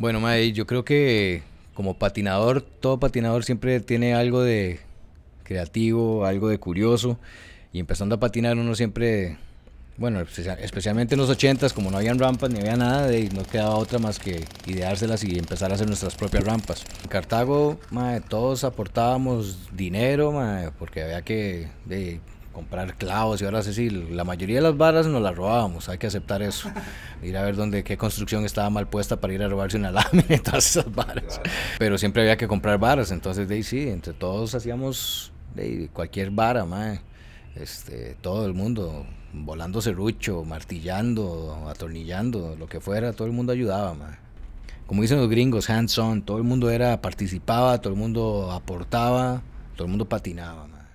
Bueno, yo creo que como patinador, todo patinador siempre tiene algo de creativo, algo de curioso. Y empezando a patinar uno siempre, bueno, especialmente en los ochentas, como no había rampas ni había nada, no quedaba otra más que ideárselas y empezar a hacer nuestras propias rampas. En Cartago, todos aportábamos dinero, porque había que comprar clavos y ahora sí, la mayoría de las varas nos las robábamos, hay que aceptar eso. Ir a ver dónde, qué construcción estaba mal puesta para ir a robarse una lámina y todas esas varas. Pero siempre había que comprar varas, entonces de ahí sí, entre todos hacíamos de cualquier vara, mae. Este, todo el mundo volando serrucho, martillando, atornillando, lo que fuera, todo el mundo ayudaba, mae como dicen los gringos, hands on, todo el mundo era, participaba, todo el mundo aportaba, todo el mundo patinaba. Man.